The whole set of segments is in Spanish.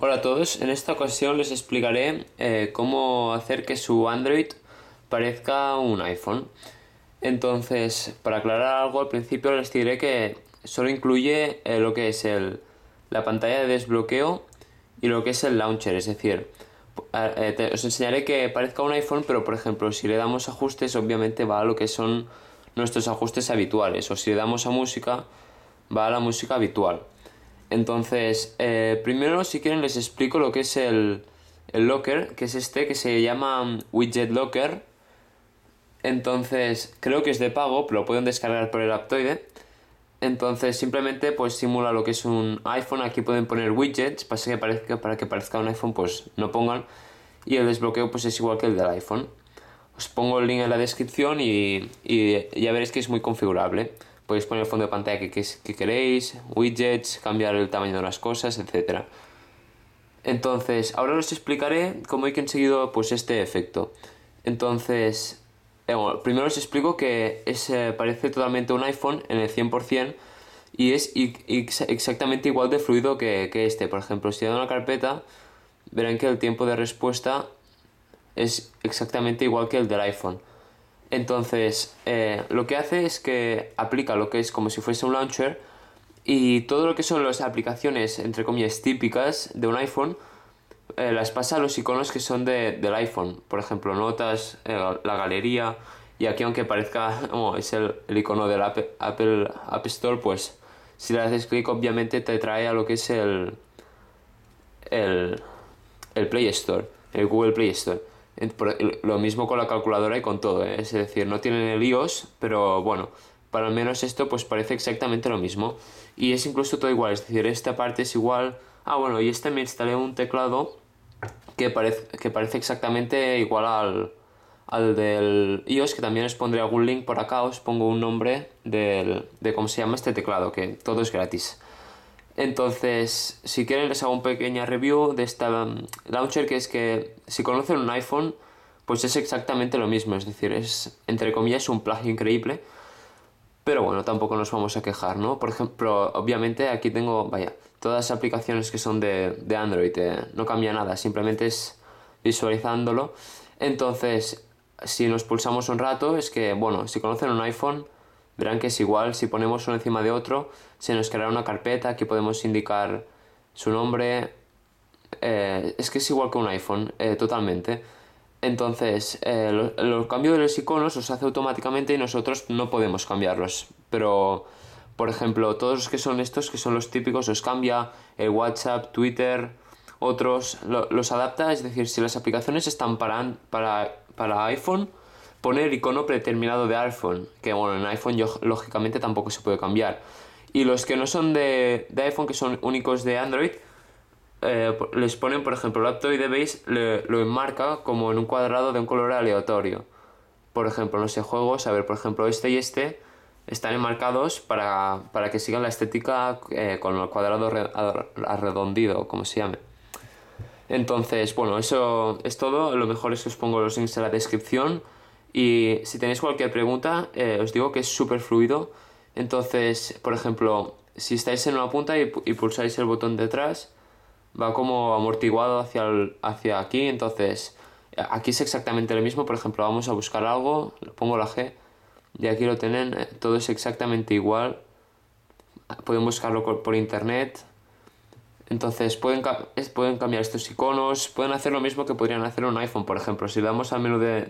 Hola a todos, en esta ocasión les explicaré eh, cómo hacer que su Android parezca un iPhone. Entonces, para aclarar algo al principio les diré que solo incluye eh, lo que es la pantalla de desbloqueo y lo que es el launcher, es decir, eh, os enseñaré que parezca un iPhone, pero por ejemplo, si le damos ajustes, obviamente va a lo que son nuestros ajustes habituales, o si le damos a música, va a la música habitual. Entonces, eh, primero si quieren les explico lo que es el, locker, que es este que se llama mm, Widget Locker. Entonces, creo que es de pago, pero lo pueden descargar por el Aptoide. Entonces, simplemente pues, simula lo que es un iPhone. Aquí pueden poner widgets para que parezca, para que parezca un iPhone, pues no pongan. Y el desbloqueo pues es igual que el del iPhone. Os pongo el link en la descripción y ya veréis que es muy configurable podéis poner el fondo de pantalla que, queréis, widgets, cambiar el tamaño de las cosas, etcétera. Entonces, ahora os explicaré cómo he conseguido pues, este efecto. Entonces, eh, primero os explico que es, eh, parece totalmente un iPhone en el 100% y es exactamente igual de fluido que, que este. Por ejemplo, si doy una carpeta, verán que el tiempo de respuesta es exactamente igual que el del iPhone. Entonces, eh, lo que hace es que aplica lo que es como si fuese un launcher y todo lo que son las aplicaciones, entre comillas, típicas de un iPhone, eh, las pasa a los iconos que son del iPhone. Por ejemplo, notas, eh, la galería, y aquí aunque parezca, es el, icono del Apple, Apple App Store, pues si le haces clic obviamente te trae a lo que es el Play Store, el Google Play Store. Lo mismo con la calculadora y con todo, ¿eh? es decir, no tienen el IOS, pero bueno, para al menos esto pues parece exactamente lo mismo. Y es incluso todo igual, es decir, esta parte es igual. Ah, bueno, y este me instalé un teclado que, parece, que parece exactamente igual al, al del iOS, que también os pondré algún link por acá, os pongo un nombre del, de cómo se llama este teclado, que todo es gratis. Entonces, si quieren les hago una pequeña review de esta um, launcher que es que si conocen un iPhone, pues es exactamente lo mismo, es decir, es entre comillas un plagio increíble. Pero bueno, tampoco nos vamos a quejar, ¿no? Por ejemplo, obviamente aquí tengo, vaya, todas las aplicaciones que son de, de Android, eh, no cambia nada, simplemente es visualizándolo. Entonces, si nos pulsamos un rato, es que, bueno, si conocen un iPhone, Verán que es igual, si ponemos uno encima de otro, se nos creará una carpeta, aquí podemos indicar su nombre. Eh, es que es igual que un iPhone, eh, totalmente. Entonces, eh, los de los iconos los hace automáticamente y nosotros no podemos cambiarlos. Pero, por ejemplo, todos los que son estos, que son los típicos, os cambia el WhatsApp, Twitter, otros, los adapta. Es decir, si las aplicaciones están para iPhone, poner icono predeterminado de iPhone, que bueno, en iPhone yo, lógicamente tampoco se puede cambiar. Y los que no son de, de iPhone, que son únicos de Android, eh, les ponen, por ejemplo, el de Base lo enmarca como en un cuadrado de un color aleatorio. Por ejemplo, en los juegos, a ver, por ejemplo, este y este están enmarcados para, para que sigan la estética eh, con el cuadrado re, arredondido, como se llame. Entonces, bueno, eso es todo. Lo mejor es que os pongo los links en la descripción. Y si tenéis cualquier pregunta, eh, os digo que es súper fluido. Entonces, por ejemplo, si estáis en una punta y, pulsáis el botón detrás, va como amortiguado hacia, el, hacia aquí. Entonces, aquí es exactamente lo mismo. Por ejemplo, vamos a buscar algo, le pongo la G y aquí lo tienen. Eh, todo es exactamente igual. Pueden buscarlo por internet. Entonces pueden, pueden cambiar estos iconos, pueden hacer lo mismo que podrían hacer un iPhone, por ejemplo. Si le damos al menú de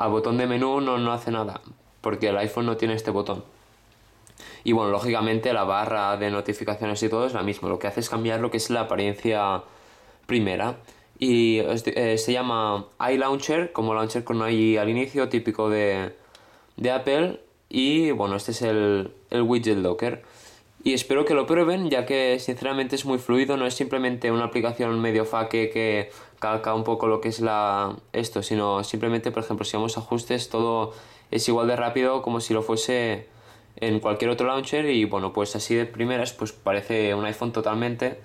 al botón de menú no, no hace nada, porque el iPhone no tiene este botón. Y bueno, lógicamente la barra de notificaciones y todo es la misma, lo que hace es cambiar lo que es la apariencia primera. Y eh, se llama iLauncher, como launcher con i al inicio, típico de, Apple. Y bueno, este es el, el widget locker y espero que lo prueben, ya que sinceramente es muy fluido, no es simplemente una aplicación medio faque que calca un poco lo que es la esto, sino simplemente, por ejemplo, si vamos a ajustes, todo es igual de rápido como si lo fuese en cualquier otro launcher y bueno, pues así de primeras pues parece un iPhone totalmente,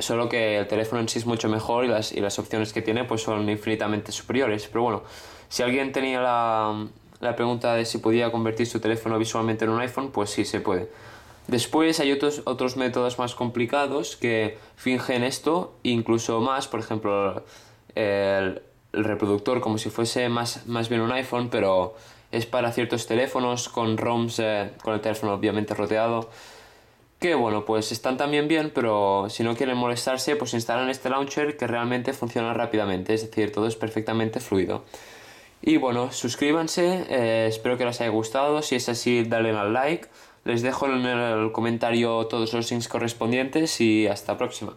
solo que el teléfono en sí es mucho mejor y las, y las opciones que tiene pues son infinitamente superiores, pero bueno, si alguien tenía la, la pregunta de si podía convertir su teléfono visualmente en un iPhone, pues sí se puede. Después hay otros, otros métodos más complicados que fingen esto, incluso más, por ejemplo, el, reproductor como si fuese más, bien un iPhone, pero es para ciertos teléfonos con ROMs, eh, con el teléfono obviamente rodeado, que bueno, pues están también bien, pero si no quieren molestarse, pues instalan este launcher que realmente funciona rápidamente, es decir, todo es perfectamente fluido. Y bueno, suscríbanse, eh, espero que les haya gustado, si es así, dale al like les dejo en el comentario todos los links correspondientes y hasta la próxima.